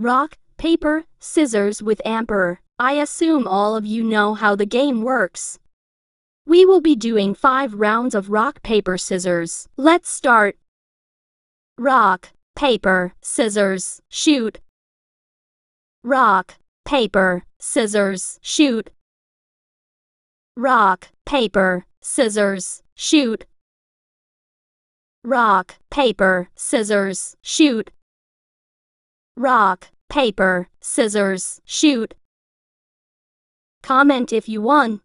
rock, paper, scissors with Amper. I assume all of you know how the game works. We will be doing 5 rounds of rock, paper, scissors. Let's start. Rock, paper, scissors, shoot. Rock, paper, scissors, shoot. Rock, paper, scissors, shoot. Rock, paper, scissors, shoot rock, paper, scissors, shoot. Comment if you won.